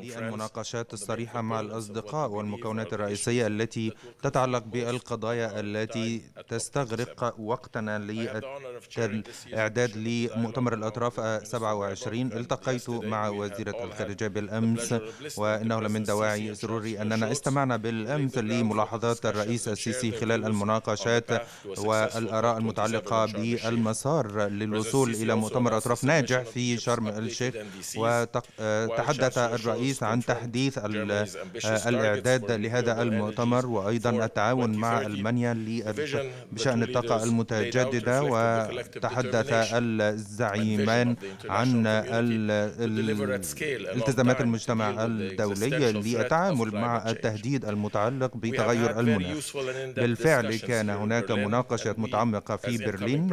هي المناقشات الصريحة مع الأصدقاء والمكونات الرئيسية التي تتعلق بالقضايا التي تستغرق وقتنا لإعداد لمؤتمر الأطراف 27 التقيت مع وزيرة الخارجية بالأمس وإنه لمن دواعي سروري أننا استمعنا بالأمس لملاحظات الرئيس السيسي خلال المناقشات والآراء المتعلقة بالمسار للوصول إلى مؤتمر أطراف ناجح في شرم الشيخ وتحدث آه، الرئيس عن تحديث آه، الإعداد لهذا المؤتمر وأيضا التعاون مع ألمانيا بشأن الطاقة المتجددة وتحدث الزعيمان عن التزامات المجتمع الدولي للتعامل مع التهديد المتعلق بتغير المناخ بالفعل كان هناك مناقشة متعمقة في برلين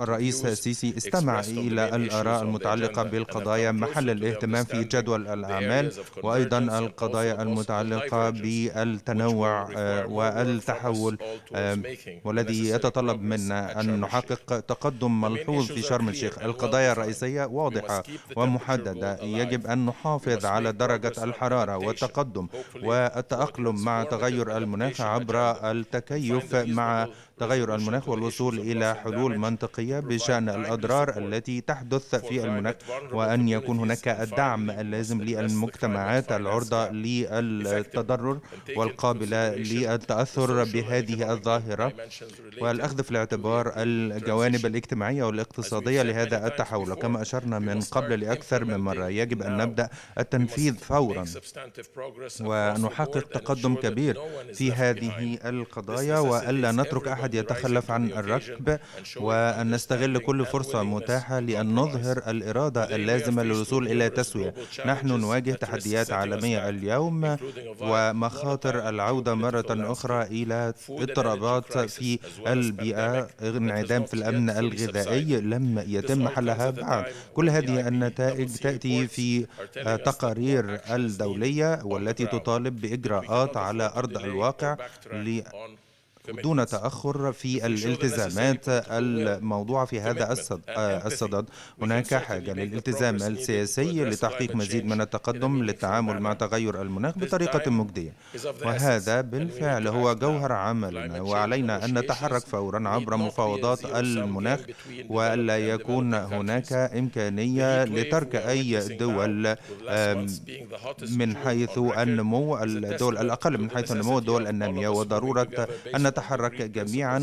والرئيس السيسي استمع إلى الآراء المتعلقة بالقضايا محل الاهتمام في جدول الأعمال وأيضا القضايا المتعلقة بالتنوع آه، والتحول آه، والذي يتطلب منا أن نحقق تقدم ملحوظ في شرم الشيخ القضايا الرئيسية واضحة ومحددة يجب أن نحافظ على درجة الحرارة والتقدم والتأقلم مع تغير المناخ عبر التكيف مع تغير المناخ والوصول إلى حلول منطقية بشأن الأضرار التي تحدث في المناخ وأن يكون هناك الدعم اللازم للمجتمعات العرضة للتضرر والقابلة للتأثر بهذه الظاهرة والأخذ في الاعتبار الجوانب الاجتماعية والاقتصادية لهذا التحول كما أشرنا من قبل لأكثر من مرة يجب أن نبدأ التنفيذ فورا ونحقق تقدم كبير في هذه القضايا وألا نترك أحد أحد يتخلف عن الركب وأن نستغل كل فرصة متاحة لأن نظهر الإرادة اللازمة للوصول إلى تسوية نحن نواجه تحديات عالمية اليوم ومخاطر العودة مرة أخرى إلى اضطرابات في البيئة انعدام في الأمن الغذائي لم يتم حلها بعد كل هذه النتائج تأتي في آه، تقارير الدولية والتي تطالب بإجراءات على أرض الواقع دون تأخر في الالتزامات الموضوعة في هذا الصدد هناك حاجة للالتزام السياسي لتحقيق مزيد من التقدم للتعامل مع تغير المناخ بطريقة مجدية وهذا بالفعل هو جوهر عملنا وعلينا أن نتحرك فورا عبر مفاوضات المناخ ولا يكون هناك إمكانية لترك أي دول من حيث النمو الدول الأقل من حيث النمو الدول النامية وضرورة أن نتحرك جميعا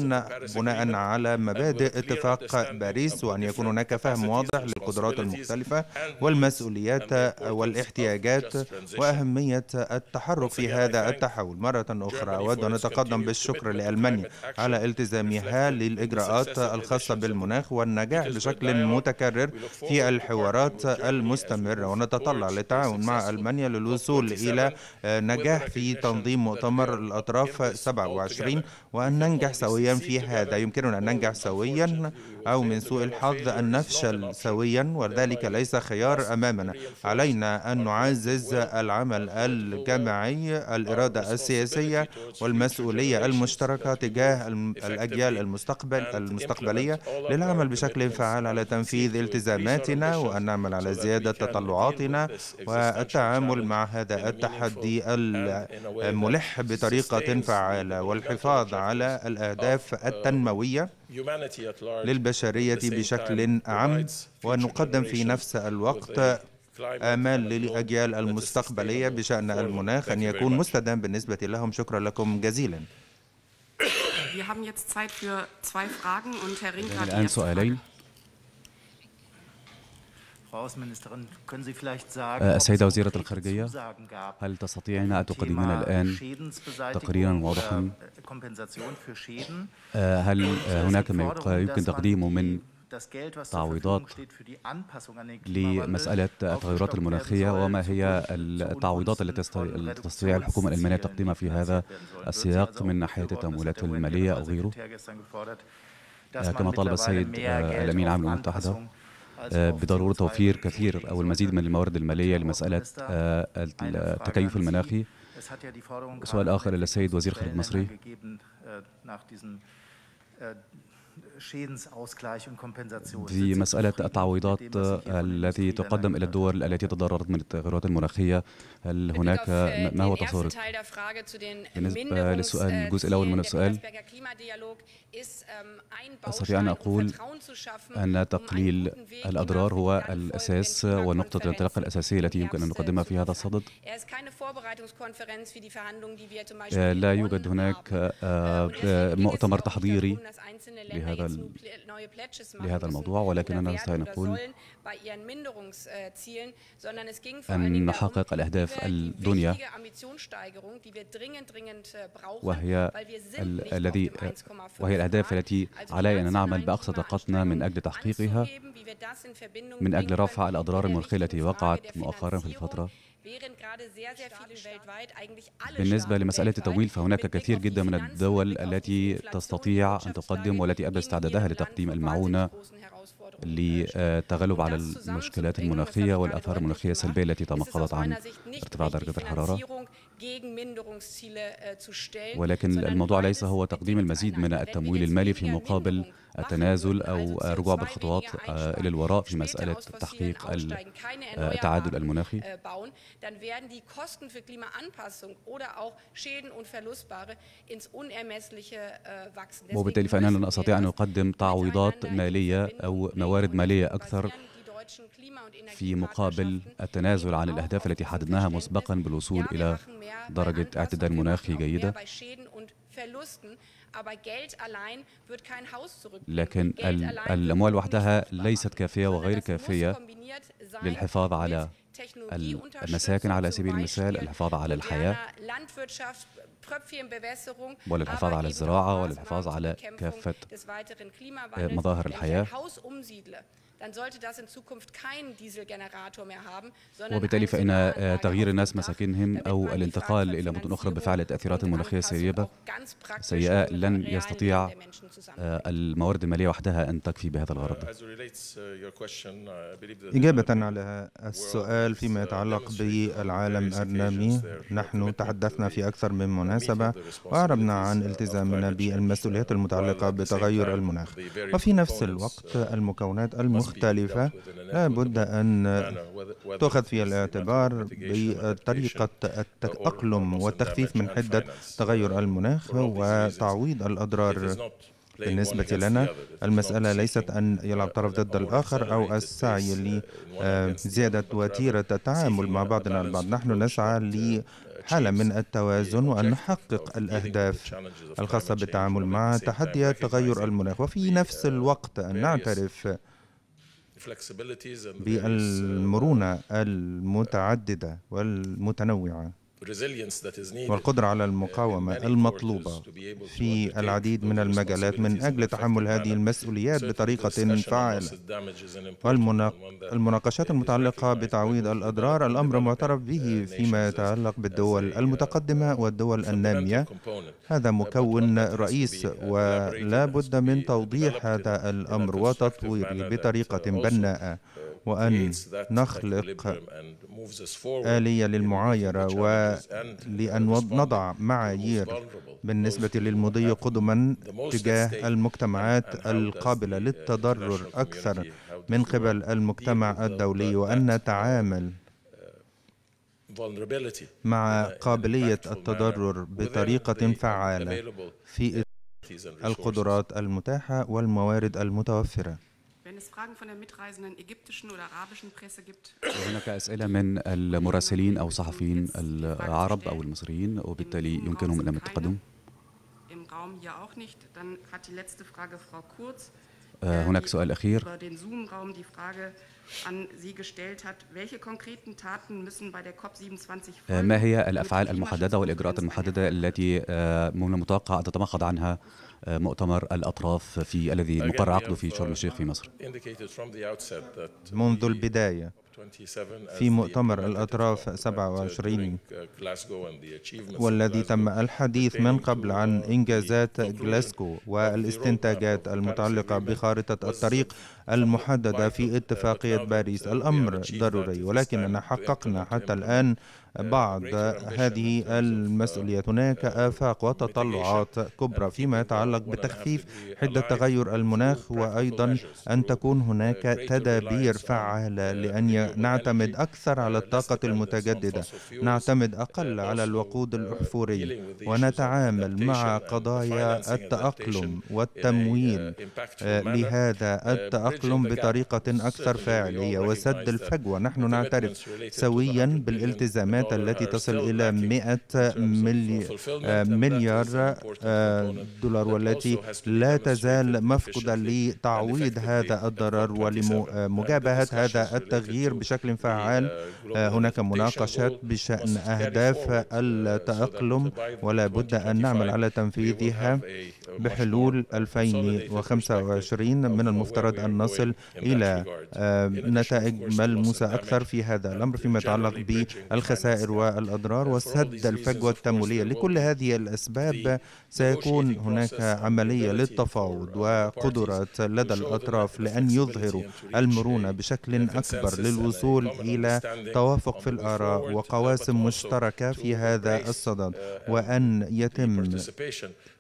بناء على مبادئ اتفاق باريس وأن يكون هناك فهم واضح للقدرات المختلفة والمسؤوليات والاحتياجات وأهمية التحرك في هذا التحول مرة أخرى أود أن أتقدم بالشكر لألمانيا على التزامها للإجراءات الخاصة بالمناخ والنجاح بشكل متكرر في الحوارات المستمرة ونتطلع للتعاون مع ألمانيا للوصول إلى نجاح في تنظيم مؤتمر الأطراف 27 وأن ننجح سويا في هذا يمكننا أن ننجح سويا أو من سوء الحظ أن نفشل سويا وذلك ليس خيار أمامنا علينا أن نعزز العمل الجماعي الإرادة السياسية والمسؤولية المشتركة تجاه الأجيال المستقبل المستقبلية للعمل بشكل فعال على تنفيذ التزاماتنا وأن نعمل على زيادة تطلعاتنا والتعامل مع هذا التحدي الملح بطريقة فعالة والحفاظ على الأهداف uh, التنموية للبشرية بشكل عام ونقدم في نفس الوقت آمال للأجيال المستقبلية بشأن المناخ أن يكون مستدام بالنسبة لهم شكرا لكم جزيلا الآن سؤالين آه، السيدة وزيرة الخارجية هل تستطيعين أن تقدمين الآن تقريرا واضحا آه، هل آه، هناك ما يمكن تقديمه من تعويضات لمسألة التغيرات المناخية وما هي التعويضات التي تستطيع الحكومة الألمانية تقديمها في هذا السياق من ناحية التمويلات المالية أو غيره كما طلب السيد الأمين العام للأمم المتحدة آه، بضروره توفير كثير او المزيد من الموارد الماليه لمساله آه، التكيف المناخي سؤال اخر الى السيد وزير خارج مصري آه، في مسألة التعويضات التي تقدم إلى الدول التي تضررت من التغيرات المناخية هل هناك äh, ما هو تصورك؟ بالنسبة للسؤال äh, الجزء الأول من السؤال ähm, أستطيع أن um أقول أن um تقليل الأضرار هو الأساس ونقطة الانطلاق الأساسية التي يمكن أن نقدمها في هذا الصدد er لا يوجد هناك آه، äh, مؤتمر تحضيري لهذا لهذا الموضوع ولكننا نستطيع نقول أن نحقق الأهداف الدنيا äh, وهي الذي وهي الأهداف التي علينا أن نعمل بأقصى طاقتنا من أجل تحقيقها من أجل رفع الأضرار المرخلة التي وقعت مؤخرا في الفترة بالنسبة لمسألة التمويل فهناك كثير جدا من الدول التي تستطيع أن تقدم والتي أبدى استعدادها لتقديم المعونة للتغلب على المشكلات المناخية والآثار المناخية السلبية التي تمقضت عن ارتفاع درجة الحرارة Äh, ولكن الموضوع ليس هو تقديم المزيد من التمويل المالي في مقابل التنازل او الرجوع بالخطوات الى الوراء في مساله تحقيق آه، التعادل المناخي äh، äh, وبالتالي فاننا نستطيع ان نقدم تعويضات ماليه او موارد ماليه اكثر في مقابل التنازل عن الأهداف التي حددناها مسبقا بالوصول إلى درجة اعتدال مناخي جيدة لكن الأموال وحدها ليست كافية وغير كافية للحفاظ على المساكن على سبيل المثال الحفاظ على الحياة وللحفاظ على الزراعة وللحفاظ على كافة آه، مظاهر الحياة وبالتالي فإن تغيير الناس مساكنهم أو الانتقال إلى مدن أخرى بفعل تأثيرات مناخية سيئة سيئة لن يستطيع آه، الموارد المالية وحدها أن تكفي بهذا الغرض uh، إجابة على السؤال السؤال فيما يتعلق بالعالم النامي نحن تحدثنا في أكثر من مناسبة وأعربنا عن التزامنا بالمسؤوليات المتعلقة بتغير المناخ وفي نفس الوقت uh, المكونات المختلفة لا بد أن تؤخذ في الاعتبار بطريقة التأقلم والتخفيف من حدة تغير المناخ وتعويض الأضرار بالنسبة لنا المسألة ليست أن يلعب طرف ضد الآخر أو السعي لزيادة وتيرة التعامل مع بعضنا البعض نحن نسعى ل حالة من التوازن وأن نحقق الأهداف الخاصة بالتعامل مع تحديات تغير المناخ وفي نفس الوقت أن نعترف بالمرونة المتعددة والمتنوعة والقدرة على المقاومة المطلوبة في العديد من المجالات من أجل تحمل هذه المسؤوليات بطريقة فعالة المناقشات المتعلقة بتعويض الأضرار الأمر معترف به فيما يتعلق بالدول المتقدمة والدول النامية هذا مكون رئيس ولا بد من توضيح هذا الأمر وتطويره بطريقة uh, بناءة uh, وأن نخلق آلية للمعايرة ولأن نضع معايير بالنسبة للمضي قدما تجاه المجتمعات القابلة uh, للتضرر أكثر من قبل المجتمع الدولي وأن uh, نتعامل مع uh, قابلية التضرر بطريقة فعالة في القدرات المتاحة والموارد المتوفرة Wenn es Fragen von der mitreisenden ägyptischen oder arabischen Presse gibt. هناك أسئلة من المراسلين أو صحفيين العرب أو المصريين وبالتالي يمكنهم الأمل التقدم. Im Raum hier auch nicht. Dann hat die letzte Frage Frau Kurz. هناك سؤال أخير. Über den Zoom-Raum die Frage. an Sie gestellt hat. Welche konkreten Taten müssen bei der COP27 آه، ما هي الأفعال المحددة والإجراءات المحددة التي آه، من المتوقع أن تتمخض عنها آه، مؤتمر الأطراف في الذي مقر عقده في شرم الشيخ في مصر؟ uh, منذ البداية في مؤتمر الأطراف 27 uh, uh, والذي تم الحديث من قبل عن إنجازات جلاسكو والاستنتاجات المتعلقة بخارطة الطريق المحددة في آه، اتفاقية باريس الأمر ضروري ولكننا آه، حققنا حتى الآن بعض هذه uh, المسؤوليات هناك آفاق وتطلعات كبرى فيما يتعلق بتخفيف حدة تغير المناخ وأيضا أن uh, تكون هناك تدابير uh, فعالة لأن نعتمد أكثر على الطاقة المتجددة نعتمد أقل على الوقود الأحفوري ونتعامل مع قضايا التأقلم والتمويل آه، لهذا التأقلم بطريقة أكثر فاعلية وسد الفجوة نحن نعترف سويا بالالتزامات الخدمات التي تصل إلى 100 مليار آه، دولار والتي لا تزال مفقودة لتعويض هذا الضرر ولمجابهة هذا التغيير بشكل فعال آه، هناك مناقشات بشأن أهداف التأقلم ولا بد أن نعمل على تنفيذها بحلول 2025 من المفترض أن نصل إلى آه، نتائج ملموسة أكثر في هذا الأمر فيما يتعلق بالخسائر الخسائر والأضرار وسد الفجوة التمويلية لكل هذه الأسباب سيكون هناك عملية للتفاوض وقدرة لدى الأطراف لأن يظهروا المرونة بشكل أكبر للوصول إلى توافق في الآراء وقواسم مشتركة في هذا الصدد وأن يتم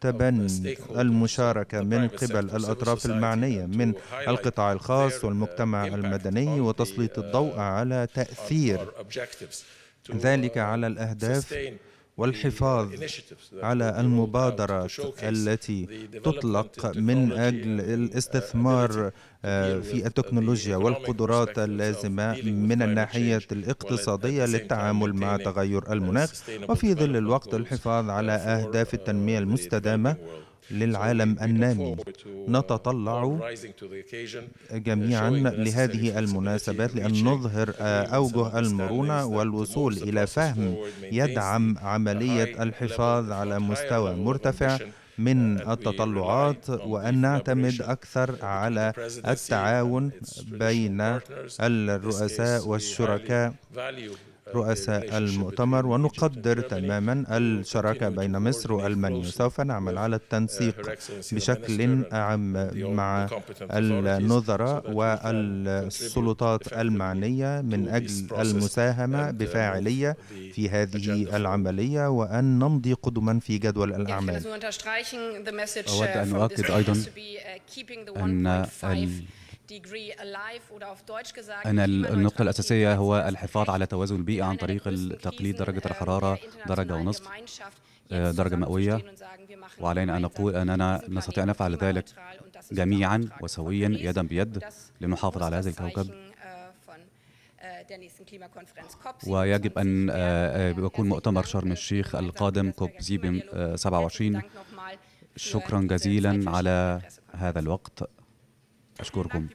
تبني المشاركة من قبل الأطراف المعنية من القطاع الخاص والمجتمع المدني وتسليط الضوء على تأثير Uh, ذلك على الأهداف والحفاظ على المبادرات التي تطلق من أجل الاستثمار uh, في التكنولوجيا والقدرات اللازمة من الناحية الاقتصادية للتعامل مع تغير uh, المناخ وفي ظل الوقت الحفاظ على أهداف التنمية المستدامة للعالم النامي uh, نتطلع uh, جميعا لهذه المناسبات لأن نظهر آه، أوجه المرونة والوصول إلى فهم يدعم عملية الحفاظ على مستوى مرتفع من التطلعات وأن نعتمد أكثر على التعاون بين الرؤساء والشركاء رؤساء آه، المؤتمر ونقدر تماما الشراكة بين مصر وألمانيا سوف نعمل آه، على آه، التنسيق بشكل أعم مع النظراء والسلطات المعنية من أجل المساهمة uh, بفاعلية في هذه العملية وأن نمضي قدما في جدول الأعمال أود uh, أن أؤكد أيضا uh, أن أن النقطة الأساسية هو الحفاظ على توازن البيئة عن طريق تقليل درجة äh, الحرارة درجة ونصف آه، درجة مئوية وعلينا أن نقول أننا نستطيع أن نفعل ذلك جميعا وسويا يدا بيد لنحافظ على هذا الكوكب äh, äh, ويجب أن آه، آه، يكون مؤتمر شرم الشيخ القادم كوب زيبم 27 شكرا جزيلا على هذا الوقت Escúrcum.